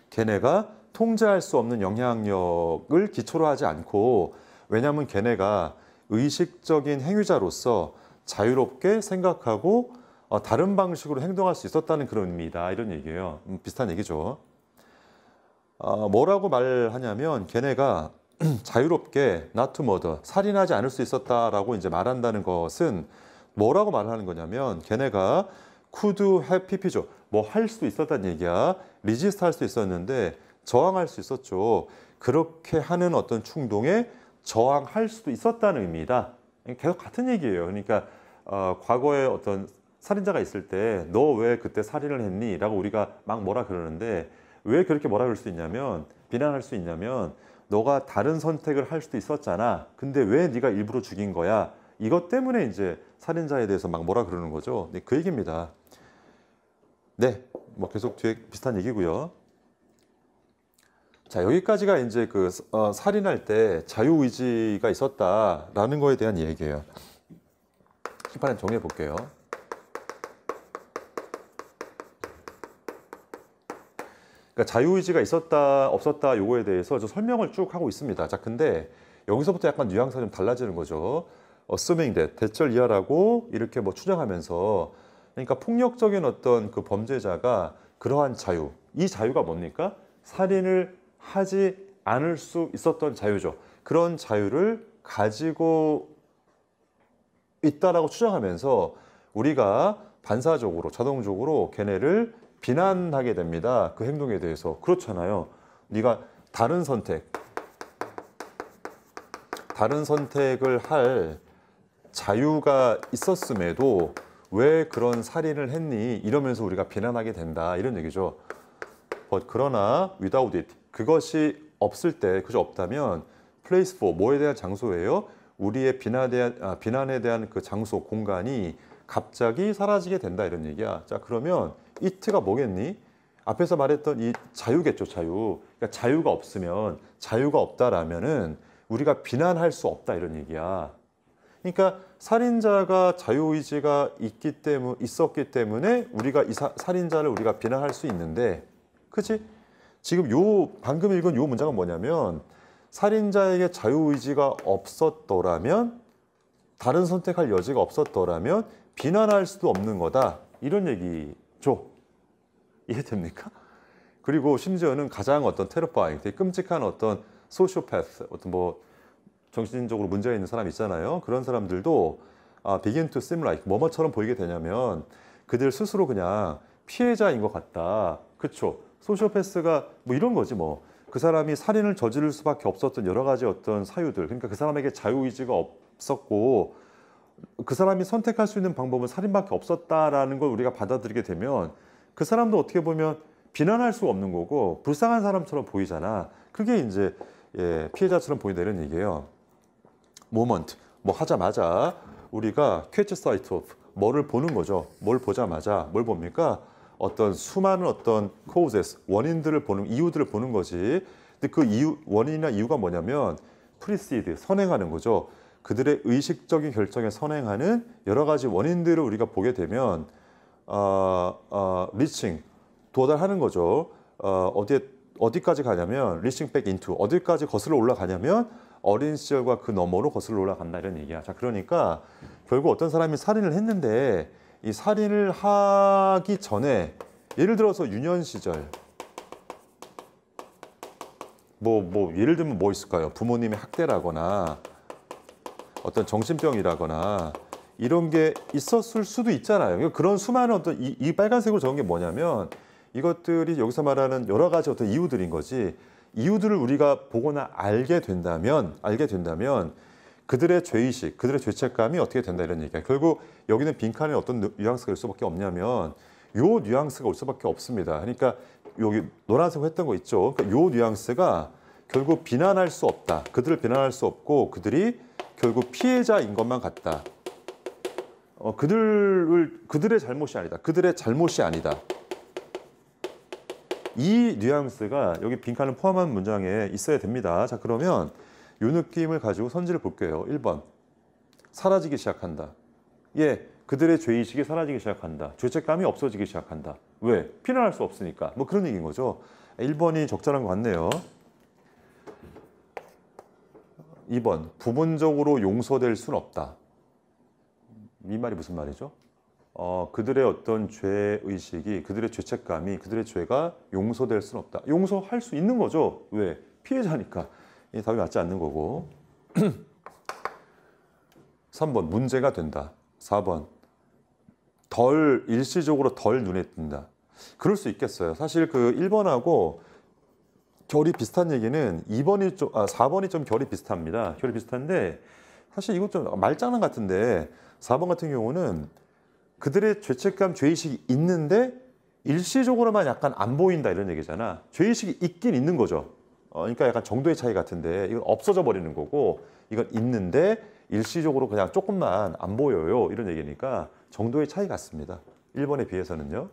걔네가 통제할 수 없는 영향력을 기초로 하지 않고 왜냐하면 걔네가 의식적인 행위자로서 자유롭게 생각하고 어, 다른 방식으로 행동할 수 있었다는 그런 의미다 이런 얘기예요. 음, 비슷한 얘기죠. 어, 뭐라고 말하냐면 걔네가 자유롭게 not to murder, 살인하지 않을 수 있었다라고 이제 말한다는 것은 뭐라고 말하는 거냐면 걔네가 could have pp죠. 뭐 할 수 있었다는 얘기야. 리지스트 할 수 있었는데 저항할 수 있었죠. 그렇게 하는 어떤 충동에 저항할 수도 있었다는 의미다. 계속 같은 얘기예요. 그러니까 어, 과거의 어떤 살인자가 있을 때 너 왜 그때 살인을 했니? 라고 우리가 막 뭐라 그러는데 왜 그렇게 뭐라 그럴 수 있냐면 비난할 수 있냐면 너가 다른 선택을 할 수도 있었잖아. 근데 왜 네가 일부러 죽인 거야? 이것 때문에 이제 살인자에 대해서 막 뭐라 그러는 거죠. 네, 그 얘기입니다. 네, 뭐 계속 뒤에 비슷한 얘기고요. 자 여기까지가 이제 그 어, 살인할 때 자유의지가 있었다라는 거에 대한 얘기예요. 심판을 정해 볼게요. 그러니까 자유의지가 있었다 없었다 요거에 대해서 저 설명을 쭉 하고 있습니다. 자 근데 여기서부터 약간 뉘앙스가 좀 달라지는 거죠. assuming that, 대절 이하라고 이렇게 뭐 추정하면서 그러니까 폭력적인 어떤 그 범죄자가 그러한 자유, 이 자유가 뭡니까? 살인을 하지 않을 수 있었던 자유죠. 그런 자유를 가지고 있다라고 추정하면서 우리가 반사적으로 자동적으로 걔네를 비난하게 됩니다. 그 행동에 대해서. 그렇잖아요. 네가 다른 선택, 다른 선택을 할 자유가 있었음에도 왜 그런 살인을 했니? 이러면서 우리가 비난하게 된다. 이런 얘기죠. But 그러나 without it, 그것이 없을 때, 그것이 없다면 place for, 뭐에 대한 장소예요? 우리의 비난에 대한, 아, 비난에 대한 그 장소, 공간이 갑자기 사라지게 된다. 이런 얘기야. 자, 그러면 이트가 뭐겠니? 앞에서 말했던 이 자유겠죠, 자유. 그러니까 자유가 없으면, 자유가 없다라면은 우리가 비난할 수 없다 이런 얘기야. 그러니까 살인자가 자유의지가 있기 때문, 에 있었기 때문에 우리가 이 사, 살인자를 우리가 비난할 수 있는데, 그치? 지금 요, 방금 읽은 요 문장은 뭐냐면, 살인자에게 자유의지가 없었더라면, 다른 선택할 여지가 없었더라면, 비난할 수도 없는 거다. 이런 얘기죠. 이해됩니까? 그리고 심지어는 가장 어떤 테러파잉, 되게 끔찍한 어떤 소시오패스, 어떤 뭐 정신적으로 문제가 있는 사람 있잖아요. 그런 사람들도 아, begin to seem like, 뭐뭐처럼 보이게 되냐면 그들 스스로 그냥 피해자인 것 같다. 그쵸? 소시오패스가 뭐 이런 거지 뭐. 그 사람이 살인을 저지를 수밖에 없었던 여러 가지 어떤 사유들. 그러니까 그 사람에게 자유의지가 없었고 그 사람이 선택할 수 있는 방법은 살인밖에 없었다라는 걸 우리가 받아들이게 되면 그 사람도 어떻게 보면 비난할 수 없는 거고 불쌍한 사람처럼 보이잖아. 그게 이제 예, 피해자처럼 보인다는 얘기예요. 모먼트, 뭐 하자마자 우리가 캐치 사이트 오브 뭐를 보는 거죠. 뭘 보자마자 뭘 봅니까? 어떤 수많은 어떤 causes, 원인들을 보는 이유들을 보는 거지. 근데 그 이유 원인이나 이유가 뭐냐면 프리시드 선행하는 거죠. 그들의 의식적인 결정에 선행하는 여러 가지 원인들을 우리가 보게 되면 어, 리칭 도달하는 거죠. 어, 어디에 어디까지 가냐면 리칭 백 인투 어디까지 거슬러 올라가냐면 어린 시절과 그 너머로 거슬러 올라간다 이런 얘기야. 자 그러니까 결국 어떤 사람이 살인을 했는데 이 살인을 하기 전에 예를 들어서 유년 시절 뭐뭐 뭐 예를 들면 뭐 있을까요? 부모님의 학대라거나 어떤 정신병이라거나 이런 게 있었을 수도 있잖아요. 그러니까 그런 수많은 어떤 이, 이 빨간색으로 적은 게 뭐냐면 이것들이 여기서 말하는 여러 가지 어떤 이유들인 거지 이유들을 우리가 보거나 알게 된다면 알게 된다면 그들의 죄의식, 그들의 죄책감이 어떻게 된다 이런 얘기야. 결국 여기는 빈칸에 어떤 뉘앙스가 올 수밖에 없냐면 요 뉘앙스가 올 수밖에 없습니다. 그러니까 여기 노란색으로 했던 거 있죠. 그러니까 요 뉘앙스가 결국 비난할 수 없다. 그들을 비난할 수 없고 그들이 결국 피해자인 것만 같다. 어, 그들을 그들의 잘못이 아니다. 그들의 잘못이 아니다. 이 뉘앙스가 여기 빈칸을 포함한 문장에 있어야 됩니다. 자 그러면 이 느낌을 가지고 선지를 볼게요. 1번 사라지기 시작한다. 예, 그들의 죄의식이 사라지기 시작한다. 죄책감이 없어지기 시작한다. 왜? 피난할 수 없으니까. 뭐 그런 얘기인 거죠. 1번이 적절한 것 같네요. 2번 부분적으로 용서될 순 없다. 이 말이 무슨 말이죠? 어, 그들의 어떤 죄의식이, 그들의 죄책감이, 그들의 죄가 용서될 수는 없다. 용서할 수 있는 거죠. 왜? 피해자니까. 이 답이 맞지 않는 거고. 3번, 문제가 된다. 4번, 덜, 일시적으로 덜 눈에 띈다. 그럴 수 있겠어요. 사실 그 1번하고 결이 비슷한 얘기는 2번이 좀, 아, 4번이 좀 결이 비슷합니다. 결이 비슷한데, 사실 이것도 말장난 같은데 4번 같은 경우는 그들의 죄책감, 죄의식이 있는데 일시적으로만 약간 안 보인다 이런 얘기잖아. 죄의식이 있긴 있는 거죠. 어, 그러니까 약간 정도의 차이 같은데 이건 없어져 버리는 거고 이건 있는데 일시적으로 그냥 조금만 안 보여요 이런 얘기니까 정도의 차이 같습니다. 1번에 비해서는요.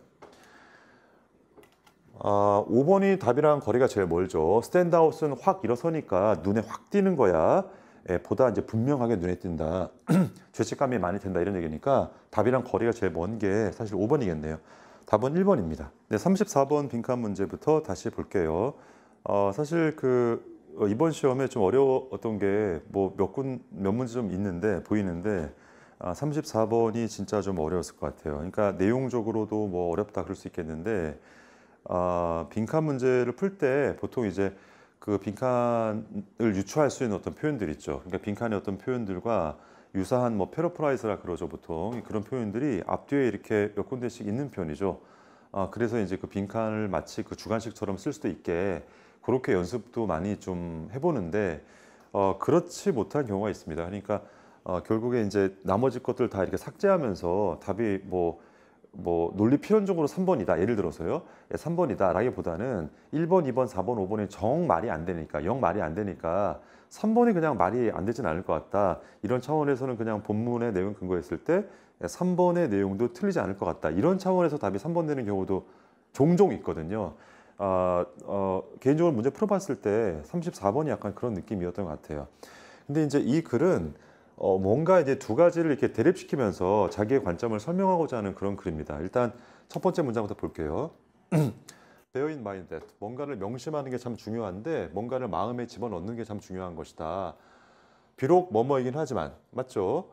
아, 5번이 답이랑 거리가 제일 멀죠. 스탠드아웃은 확 일어서니까 눈에 확 띄는 거야. 예, 보다 이제 분명하게 눈에 띈다. 죄책감이 많이 든다 이런 얘기니까 답이랑 거리가 제일 먼 게 사실 5번이겠네요. 답은 1번입니다. 네, 34번 빈칸 문제부터 다시 볼게요. 어, 사실 그 어, 이번 시험에 좀 어려웠던 게 뭐 몇군몇 몇 문제 좀 있는데 보이는데 아, 34번이 진짜 좀 어려웠을 것 같아요. 그러니까 내용적으로도 뭐 어렵다 그럴 수 있겠는데 아, 빈칸 문제를 풀 때 보통 이제 그 빈칸을 유추할 수 있는 어떤 표현들 있죠. 그러니까 빈칸의 어떤 표현들과 유사한 뭐 패러프라이즈라 그러죠 보통 그런 표현들이 앞뒤에 이렇게 몇 군데씩 있는 편이죠. 아, 그래서 이제 그 빈칸을 마치 그 주관식처럼 쓸 수도 있게 그렇게 연습도 많이 좀 해보는데 어, 그렇지 못한 경우가 있습니다. 그러니까 어, 결국에 이제 나머지 것들 다 이렇게 삭제하면서 답이 뭐뭐 논리 필연적으로 3번이다 예를 들어서요 3번이다 예, 라기보다는 1번 2번 4번 5번이 정 말이 안 되니까 영 말이 안 되니까 3번이 그냥 말이 안 되진 않을 것 같다 이런 차원에서는 그냥 본문의 내용 근거했을 때 3번의 예, 내용도 틀리지 않을 것 같다 이런 차원에서 답이 3번 되는 경우도 종종 있거든요 어, 어, 개인적으로 문제 풀어봤을 때 34번이 약간 그런 느낌이었던 것 같아요 근데 이제 이 글은 어, 뭔가 이제 두 가지를 이렇게 대립시키면서 자기의 관점을 설명하고자 하는 그런 글입니다. 일단 첫 번째 문장부터 볼게요. b e 인 마인드, m i 뭔가를 명심하는 게 참 중요한데 뭔가를 마음에 집어넣는 게 참 중요한 것이다. 비록 뭐뭐이긴 하지만 맞죠?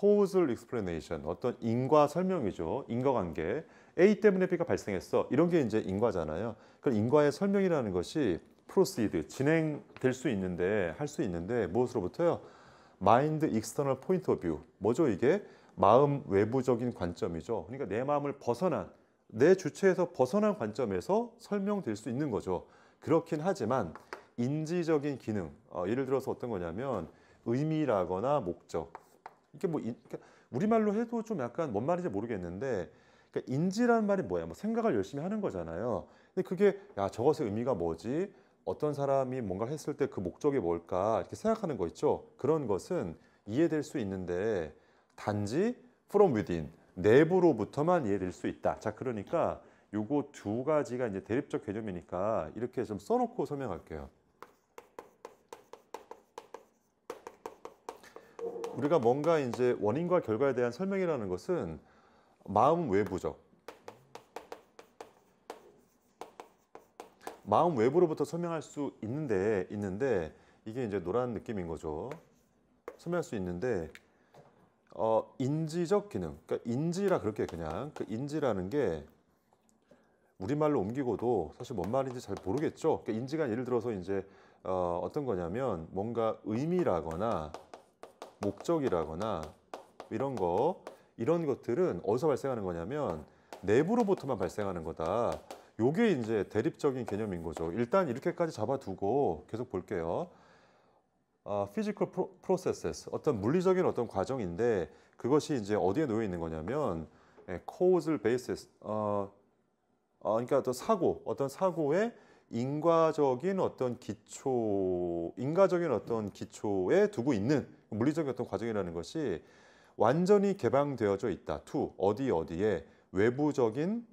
causal explanation 어떤 인과 설명이죠. 인과관계 A 때문에 B가 발생했어. 이런 게 이제 인과잖아요. 그 인과의 설명이라는 것이 proceed 진행될 수 있는데 할 수 있는데 무엇으로부터요? 마인드 익스터널 포인트 오브 뷰. 뭐죠 이게? 마음 외부적인 관점이죠. 그러니까 내 마음을 벗어난 내 주체에서 벗어난 관점에서 설명될 수 있는 거죠. 그렇긴 하지만 인지적인 기능, 어, 예를 들어서 어떤 거냐면 의미라거나 목적. 이게 뭐 인, 그러니까 우리말로 해도 좀 약간 뭔 말인지 모르겠는데 그러니까 인지라는 말이 뭐야? 뭐 생각을 열심히 하는 거잖아요. 근데 그게 야 저것의 의미가 뭐지? 어떤 사람이 뭔가를 했을 때 그 목적이 뭘까 이렇게 생각하는 거 있죠. 그런 것은 이해될 수 있는데 단지 from within 내부로부터만 이해될 수 있다. 자, 그러니까 요거 두 가지가 이제 대립적 개념이니까 이렇게 좀 써놓고 설명할게요. 우리가 뭔가 이제 원인과 결과에 대한 설명이라는 것은 마음 외부적 마음 외부로부터 설명할 수 있는데 있는데 이게 이제 노란 느낌인 거죠. 설명할 수 있는데 어, 인지적 기능, 그러니까 인지라 그렇게 그냥 그 인지라는 게 우리말로 옮기고도 사실 뭔 말인지 잘 모르겠죠. 그러니까 인지가 예를 들어서 이제 어, 어떤 거냐면 뭔가 의미라거나 목적이라거나 이런 거 이런 것들은 어디서 발생하는 거냐면 내부로부터만 발생하는 거다. 요게 이제 대립적인 개념인 거죠. 일단 이렇게까지 잡아두고 계속 볼게요. 아, physical processes, 어떤 물리적인 어떤 과정인데 그것이 이제 어디에 놓여 있는 거냐면 예, causal basis, 어, 어, 그러니까 어떤 사고, 어떤 사고의 인과적인 어떤 기초, 인과적인 어떤 기초에 두고 있는 물리적인 어떤 과정이라는 것이 완전히 개방되어져 있다. 투 어디 어디에 외부적인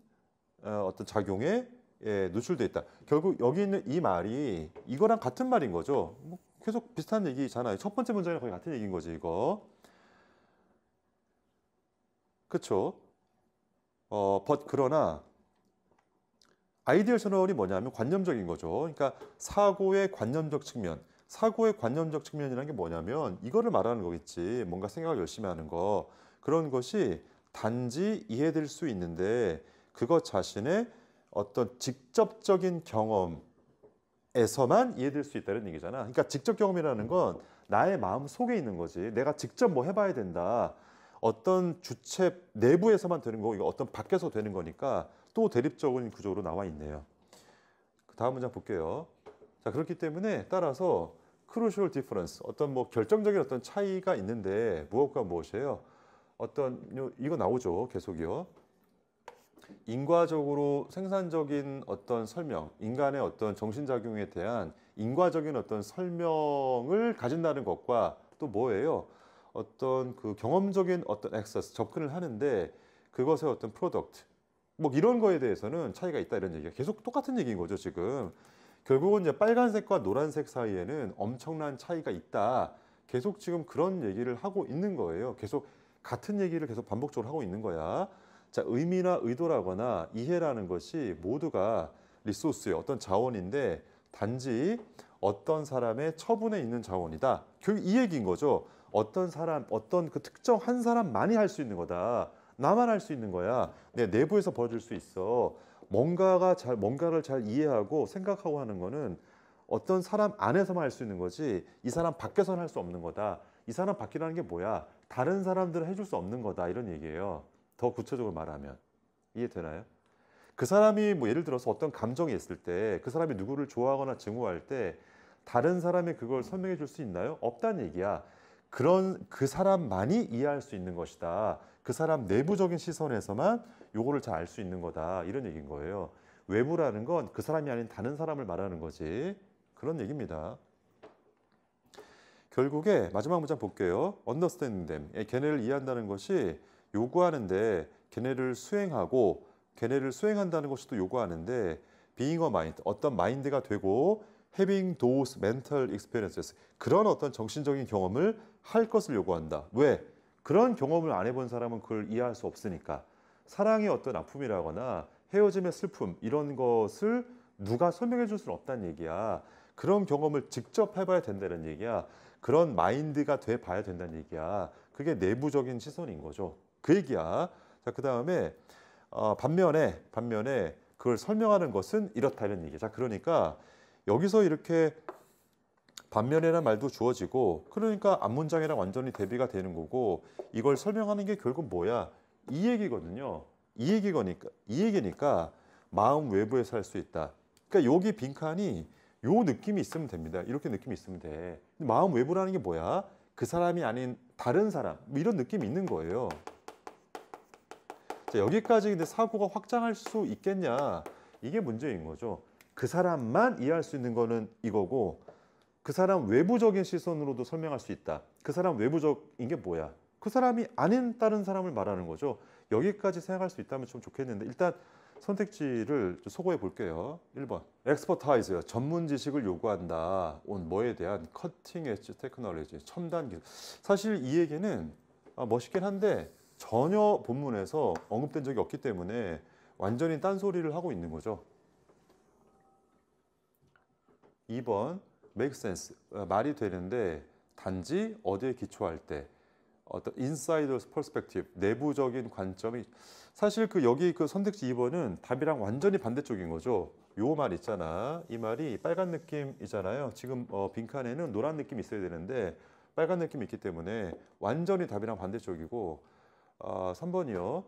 어, 어떤 작용에 예, 노출돼 있다. 결국 여기 있는 이 말이 이거랑 같은 말인 거죠. 뭐 계속 비슷한 얘기잖아요. 첫 번째 문장이 랑 거의 같은 얘기인 거지 이거. 그렇죠. 어, but 그러나 아이디어 저널이 뭐냐면 관념적인 거죠. 그러니까 사고의 관념적 측면, 사고의 관념적 측면이라는 게 뭐냐면 이거를 말하는 거겠지. 뭔가 생각을 열심히 하는 거 그런 것이 단지 이해될 수 있는데 그것 자신의 어떤 직접적인 경험에서만 이해될 수 있다는 얘기잖아. 그러니까 직접 경험이라는 건 나의 마음 속에 있는 거지. 내가 직접 뭐 해봐야 된다. 어떤 주체 내부에서만 되는 거고 이거 어떤 밖에서 되는 거니까 또 대립적인 구조로 나와 있네요. 그 다음 문장 볼게요. 자 그렇기 때문에 따라서 크루셜 디퍼런스 어떤 뭐 결정적인 어떤 차이가 있는데 무엇과 무엇이에요? 어떤 이거 나오죠 계속이요. 인과적으로 생산적인 어떤 설명, 인간의 어떤 정신작용에 대한 인과적인 어떤 설명을 가진다는 것과 또 뭐예요? 어떤 그 경험적인 어떤 액세스, 접근을 하는데 그것의 어떤 프로덕트, 뭐 이런 거에 대해서는 차이가 있다 이런 얘기가 계속 똑같은 얘기인 거죠, 지금. 결국은 이제 빨간색과 노란색 사이에는 엄청난 차이가 있다. 계속 지금 그런 얘기를 하고 있는 거예요. 계속 같은 얘기를 계속 반복적으로 하고 있는 거야. 자, 의미나 의도라거나 이해라는 것이 모두가 리소스의 어떤 자원인데 단지 어떤 사람의 처분에 있는 자원이다. 결국 이 얘기인 거죠. 어떤 사람, 어떤 그 특정 한 사람만이 할 수 있는 거다. 나만 할 수 있는 거야. 내 내부에서 벌어질 수 있어. 뭔가가 잘 뭔가를 잘 이해하고 생각하고 하는 거는 어떤 사람 안에서만 할 수 있는 거지 이 사람 밖에서는 할 수 없는 거다. 이 사람 밖이라는 게 뭐야? 다른 사람들은 해줄 수 없는 거다 이런 얘기예요. 더 구체적으로 말하면 이해되나요? 그 사람이 뭐 예를 들어서 어떤 감정이 있을 때 그 사람이 누구를 좋아하거나 증오할 때 다른 사람이 그걸 설명해 줄 수 있나요? 없다는 얘기야. 그런 그 사람만이 이해할 수 있는 것이다. 그 사람 내부적인 시선에서만 요거를 잘 알 수 있는 거다. 이런 얘기인 거예요. 외부라는 건 그 사람이 아닌 다른 사람을 말하는 거지. 그런 얘기입니다. 결국에 마지막 문장 볼게요. 언더스 e r s 걔네를 이해한다는 것이 요구하는데 걔네를 수행하고 걔네를 수행한다는 것이 또 요구하는데 being a mind 어떤 마인드가 되고 having those mental experiences 그런 어떤 정신적인 경험을 할 것을 요구한다. 왜? 그런 경험을 안 해본 사람은 그걸 이해할 수 없으니까 사랑의 어떤 아픔이라거나 헤어짐의 슬픔 이런 것을 누가 설명해 줄 수는 없다는 얘기야. 그런 경험을 직접 해봐야 된다는 얘기야. 그런 마인드가 돼 봐야 된다는 얘기야. 그게 내부적인 시선인 거죠. 그 얘기야. 자, 그 다음에 어, 반면에 반면에 그걸 설명하는 것은 이렇다 이런 얘기. 자, 그러니까 여기서 이렇게 반면에란 말도 주어지고 그러니까 앞 문장이랑 완전히 대비가 되는 거고 이걸 설명하는 게 결국 뭐야? 이 얘기거든요. 이 얘기거니까 이 얘기니까 마음 외부에서 할 수 있다. 그러니까 여기 빈칸이 요 느낌이 있으면 됩니다. 이렇게 느낌이 있으면 돼. 마음 외부라는 게 뭐야? 그 사람이 아닌 다른 사람 뭐 이런 느낌이 있는 거예요. 자, 여기까지 근데 사고가 확장할 수 있겠냐 이게 문제인 거죠. 그 사람만 이해할 수 있는 거는 이거고 그 사람 외부적인 시선으로도 설명할 수 있다. 그 사람 외부적인 게 뭐야? 그 사람이 아닌 다른 사람을 말하는 거죠. 여기까지 생각할 수 있다면 좀 좋겠는데 일단 선택지를 소고해 볼게요. 1번 엑스퍼타이즈 전문 지식을 요구한다. 온 뭐에 대한 커팅 엣지 테크놀로지 첨단 기술 사실 이 얘기는 아, 멋있긴 한데 전혀 본문에서 언급된 적이 없기 때문에 완전히 딴소리를 하고 있는 거죠. 2번 make sense 어, 말이 되는데 단지 어디에 기초할 때 어떤 insider's perspective 내부적인 관점이 사실 그 여기 그 선택지 2번은 답이랑 완전히 반대쪽인 거죠. 요 말 있잖아. 이 말이 빨간 느낌이잖아요. 지금 어 빈칸에는 노란 느낌이 있어야 되는데 빨간 느낌이 있기 때문에 완전히 답이랑 반대쪽이고 아, 3번이요.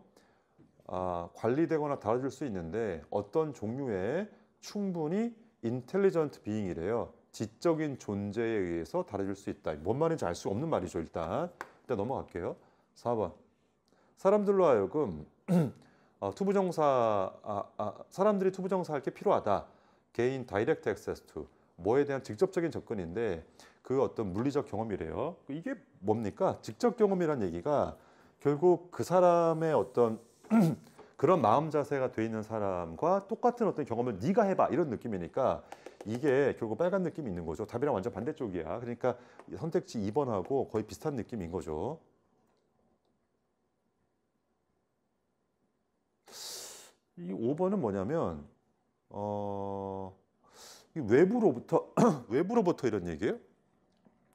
아, 관리되거나 달아줄 수 있는데 어떤 종류의 충분히 인텔리전트 비잉이래요. 지적인 존재에 의해서 달아줄 수 있다. 뭔 말인지 알 수 없는 말이죠, 일단. 일단 넘어갈게요. 4번. 사람들로 하여금 어, 투부정사, 아, 아, 사람들이 투부정사 할게 필요하다. 개인 다이렉트 액세스 투. 뭐에 대한 직접적인 접근인데 그 어떤 물리적 경험이래요. 이게 뭡니까? 직접 경험이란 얘기가 결국 그 사람의 어떤 그런 마음 자세가 돼 있는 사람과 똑같은 어떤 경험을 네가 해봐 이런 느낌이니까 이게 결국 빨간 느낌이 있는 거죠. 답이랑 완전 반대쪽이야. 그러니까 선택지 2번하고 거의 비슷한 느낌인 거죠. 이 5번은 뭐냐면 어 외부로부터 외부로부터 이런 얘기예요.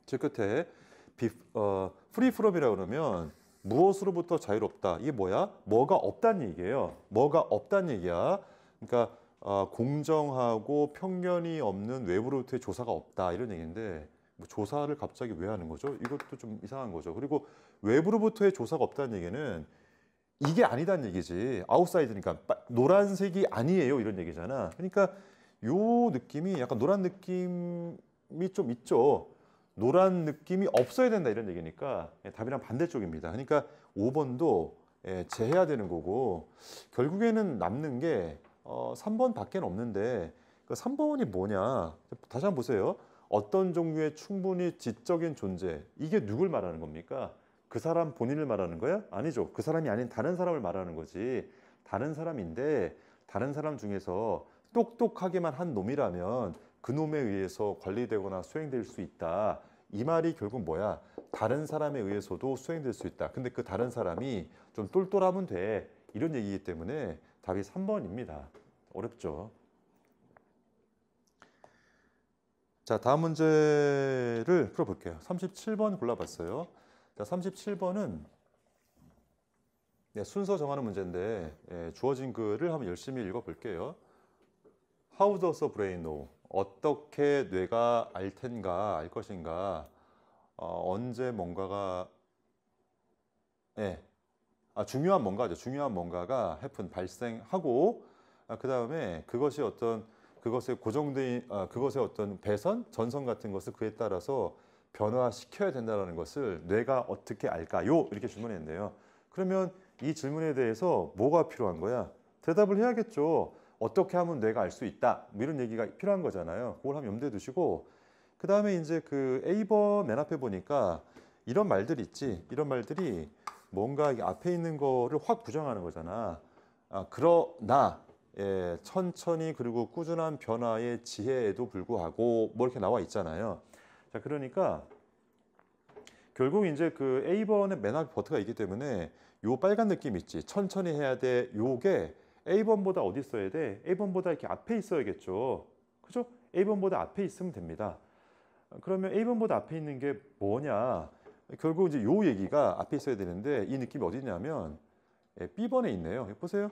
제 끝에 비, 어, 프리 프롬이라 고 그러면 무엇으로부터 자유롭다. 이게 뭐야? 뭐가 없다는 얘기예요. 뭐가 없다는 얘기야. 그러니까 어, 공정하고 편견이 없는 외부로부터의 조사가 없다 이런 얘기인데 뭐 조사를 갑자기 왜 하는 거죠? 이것도 좀 이상한 거죠. 그리고 외부로부터의 조사가 없다는 얘기는 이게 아니다는 얘기지. 아웃사이드니까 노란색이 아니에요 이런 얘기잖아. 그러니까 요 느낌이 약간 노란 느낌이 좀 있죠. 노란 느낌이 없어야 된다 이런 얘기니까 예, 답이랑 반대쪽입니다. 그러니까 5번도 제해야 예, 되는 거고 결국에는 남는 게 3번 어, 밖엔 없는데 그 3번이 뭐냐 다시 한번 보세요. 어떤 종류의 충분히 지적인 존재 이게 누굴 말하는 겁니까? 그 사람 본인을 말하는 거야? 아니죠. 그 사람이 아닌 다른 사람을 말하는 거지. 다른 사람인데 다른 사람 중에서 똑똑하게만 한 놈이라면 그놈에 의해서 관리되거나 수행될 수 있다. 이 말이 결국 뭐야? 다른 사람에 의해서도 수행될 수 있다. 근데 그 다른 사람이 좀 똘똘하면 돼. 이런 얘기이기 때문에 답이 3번입니다. 어렵죠. 자, 다음 문제를 풀어볼게요. 37번 골라봤어요. 자, 37번은 네, 순서 정하는 문제인데 예, 주어진 글을 한번 열심히 읽어볼게요. How does a brain know? 어떻게 뇌가 알 텐가, 알 것인가, 어, 언제 뭔가가, 예, 아, 중요한 뭔가죠. 중요한 뭔가가 해픈 발생하고, 아, 그 다음에 그것이 어떤, 그것의 고정된, 아, 그것의 어떤 배선, 전선 같은 것을 그에 따라서 변화시켜야 된다는 것을 뇌가 어떻게 알까요? 이렇게 질문했는데요. 그러면 이 질문에 대해서 뭐가 필요한 거야? 대답을 해야겠죠. 어떻게 하면 뇌가 알 수 있다 뭐 이런 얘기가 필요한 거잖아요. 그걸 한번 염두에 두시고 그 다음에 이제 그 에이버 맨 앞에 보니까 이런 말들 있지 이런 말들이 뭔가 앞에 있는 거를 확 부정하는 거잖아. 아, 그러나 예, 천천히 그리고 꾸준한 변화의 지혜에도 불구하고 뭐 이렇게 나와 있잖아요. 자 그러니까 결국 이제 그 A번의 맨 앞에 버트가 있기 때문에 요 빨간 느낌 있지 천천히 해야 돼 요게 A번보다 어디 있어야 돼? A번보다 이렇게 앞에 있어야겠죠. 그죠? A번보다 앞에 있으면 됩니다. 그러면 A번보다 앞에 있는 게 뭐냐? 결국 이제 요 얘기가 앞에 있어야 되는데 이 느낌이 어디냐면 있 예, B번에 있네요. 예, 보세요.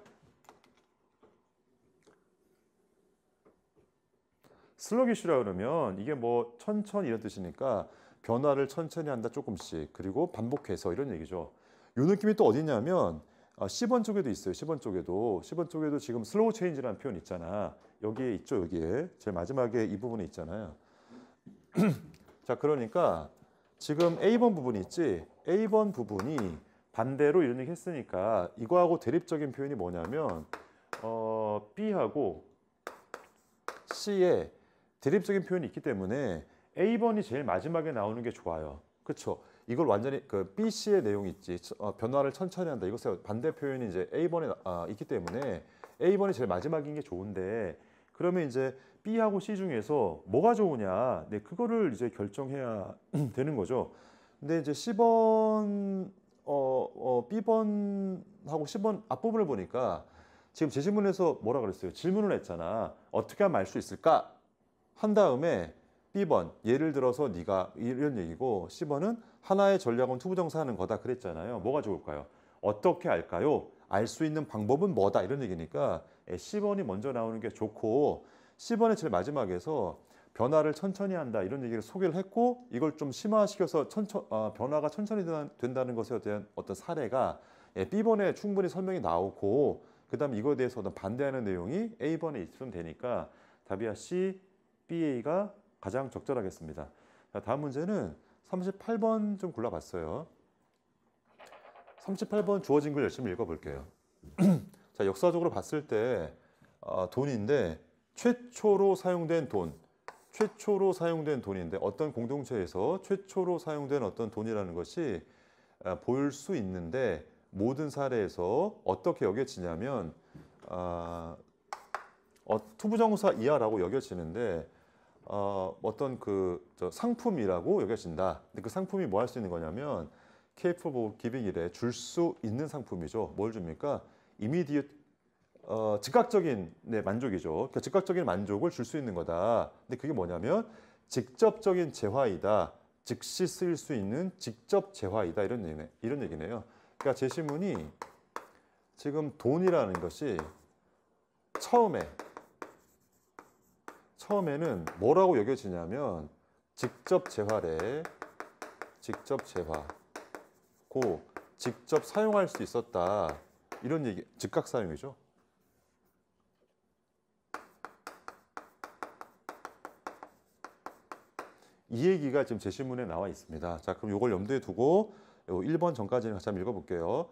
슬러기쉬라 그러면 이게 뭐 천천히 이런 뜻이니까 변화를 천천히 한다 조금씩 그리고 반복해서 이런 얘기죠. 요 느낌이 또 어디냐면 아, 어, 10원 쪽에도 있어요. 10원 쪽에도. 10원 쪽에도 지금 슬로우 체인지라는 표현 있잖아. 여기에 있죠. 여기에. 제일 마지막에 이 부분에 있잖아요. 자, 그러니까 지금 A번 부분이 있지. A번 부분이 반대로 이런 얘기 했으니까 이거하고 대립적인 표현이 뭐냐면 어, B하고 C에 대립적인 표현이 있기 때문에 A번이 제일 마지막에 나오는 게 좋아요. 그렇죠? 이걸 완전히 그 B, C의 내용이 있지 어, 변화를 천천히 한다. 이것의 반대 표현이 이제 A번에 아, 있기 때문에 A번이 제일 마지막인 게 좋은데 그러면 이제 B하고 C 중에서 뭐가 좋으냐? 네, 그거를 이제 결정해야 되는 거죠. 근데 이제 10번 어, 어, B번하고 10번 앞부분을 보니까 지금 제 질문에서 뭐라 그랬어요? 질문을 했잖아. 어떻게 하면 알 수 있을까? 한 다음에 B번 예를 들어서 네가 이런 얘기고 C번은 하나의 전략은 투부정사하는 거다 그랬잖아요. 뭐가 좋을까요? 어떻게 알까요? 알 수 있는 방법은 뭐다 이런 얘기니까 10번이 예, 먼저 나오는 게 좋고 10번의 제일 마지막에서 변화를 천천히 한다 이런 얘기를 소개를 했고 이걸 좀 심화시켜서 천천, 아, 변화가 천천히 된다는 것에 대한 어떤 사례가 예, B번에 충분히 설명이 나오고 그 다음에 이거에 대해서 어떤 반대하는 내용이 A번에 있으면 되니까 답이야 C, BA가 가장 적절하겠습니다. 자, 다음 문제는 38번 좀 골라봤어요. 38번 주어진 글 열심히 읽어볼게요. 자, 역사적으로 봤을 때 어, 돈인데 최초로 사용된 돈, 최초로 사용된 돈인데 어떤 공동체에서 최초로 사용된 어떤 돈이라는 것이 어, 보일 수 있는데 모든 사례에서 어떻게 여겨지냐면 어, 어, 투부정사 이하라고 여겨지는데 어, 어떤 그 저 상품이라고 여겨진다. 근데 그 상품이 뭐 할 수 있는 거냐면 케 K4 기빙일에 줄수 있는 상품이죠. 뭘 줍니까? 이미디어 어, 즉각적인 네, 만족이죠. 그 즉각적인 만족을 줄 수 있는 거다. 근데 그게 뭐냐면 직접적인 재화이다. 즉시 쓰일 수 있는 직접 재화이다. 이런 얘기네. 이런 얘기네요. 그러니까 제시문이 지금 돈이라는 것이 처음에 처음에는 뭐라고 여겨지냐면 직접 재활에 직접 재화 고 직접 사용할 수 있었다 이런 얘기 즉각 사용이죠 이 얘기가 지금 제시문에 나와 있습니다 자 그럼 이걸 염두에 두고 1번 전까지는 같이 한번 읽어볼게요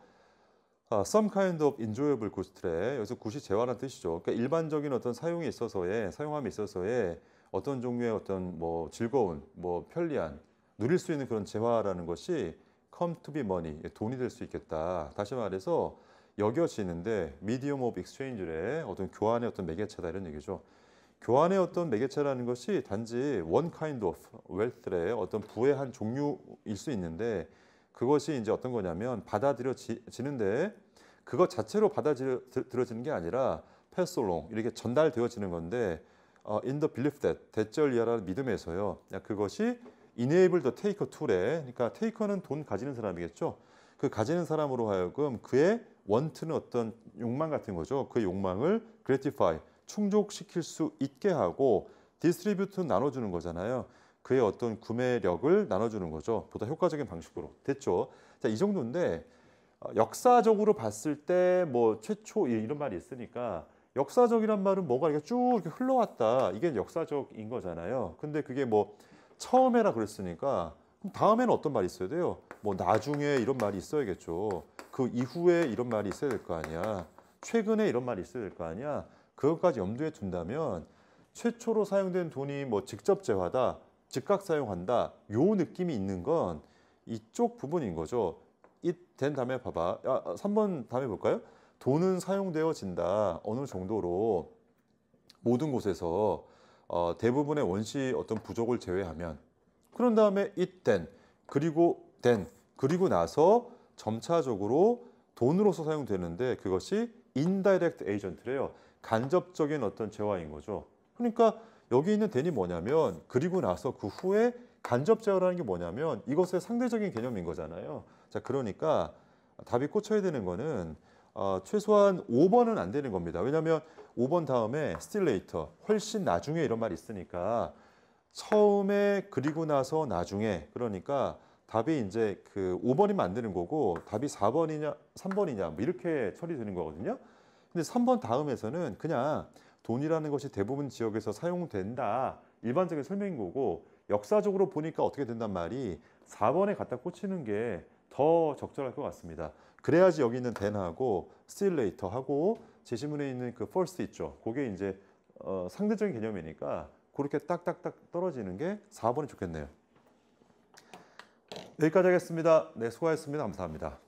아, some kind of enjoyable g o o s 트랙 여기서 굿이 재화란 뜻이죠. 그러니까 일반적인 어떤 사용에 있어서의 사용함에 있어서의 어떤 종류의 어떤 뭐 즐거운, 뭐 편리한, 누릴 수 있는 그런 재화라는 것이 come to be money, 예, 돈이 될 수 있겠다. 다시 말해서 여겨지는데 medium of exchange의 어떤 교환의 어떤 매개체다 이런 얘기죠. 교환의 어떤 매개체라는 것이 단지 one kind of wealth의 어떤 부의 한 종류일 수 있는데 그것이 이제 어떤 거냐면 받아들여지는데 그것 자체로 받아들여지는 게 아니라 패스롱 이렇게 전달되어지는 건데 어, in the belief that 대절이야라는 믿음에서요. 그것이 enable the taker t o 그러니까 테이 k 는돈 가지는 사람이겠죠. 그 가지는 사람으로 하여금 그의 원트는 어떤 욕망 같은 거죠. 그 욕망을 gratify 충족시킬 수 있게 하고 디스트리뷰트 나눠주는 거잖아요. 그의 어떤 구매력을 나눠주는 거죠. 보다 효과적인 방식으로 됐죠. 자, 이 정도인데 어, 역사적으로 봤을 때 뭐 최초 이런 말이 있으니까 역사적이란 말은 뭐가 이렇게 쭉 이렇게 흘러왔다. 이게 역사적인 거잖아요. 근데 그게 뭐 처음에라 그랬으니까 그럼 다음에는 어떤 말이 있어야 돼요? 뭐 나중에 이런 말이 있어야겠죠. 그 이후에 이런 말이 있어야 될 거 아니야. 최근에 이런 말이 있어야 될 거 아니야. 그것까지 염두에 둔다면 최초로 사용된 돈이 뭐 직접 재화다. 즉각 사용한다 요 느낌이 있는 건 이쪽 부분인 거죠 이된 다음에 봐봐 아, 3번 아, 다음에 볼까요 돈은 사용되어진다 어느 정도로 모든 곳에서 어, 대부분의 원시 어떤 부족을 제외하면 그런 다음에 이된 그리고 된 그리고 나서 점차적으로 돈으로서 사용되는데 그것이 인다이렉트 에이전트래요 간접적인 어떤 재화인 거죠 그러니까 여기 있는 d e 이 뭐냐면 그리고 나서 그 후에 간접 제어라는 게 뭐냐면 이것의 상대적인 개념인 거잖아요. 자 그러니까 답이 꽂혀야 되는 거는 어, 최소한 5번은 안 되는 겁니다. 왜냐하면 5번 다음에 스틸레이터 훨씬 나중에 이런 말이 있으니까 처음에 그리고 나서 나중에 그러니까 답이 이제 그 5번이면 안 되는 거고 답이 4번이냐 3번이냐 뭐 이렇게 처리되는 거거든요. 근데 3번 다음에서는 그냥 돈이라는 것이 대부분 지역에서 사용된다 일반적인 설명인 거고 역사적으로 보니까 어떻게 된단 말이 4번에 갖다 꽂히는 게 더 적절할 것 같습니다. 그래야지 여기 있는 덴하고 스틸레이터하고 제시문에 있는 그퍼스트 있죠. 그게 이제 어, 상대적인 개념이니까 그렇게 딱딱딱 떨어지는 게 4번이 좋겠네요. 여기까지 하겠습니다. 네, 수고하셨습니다. 감사합니다.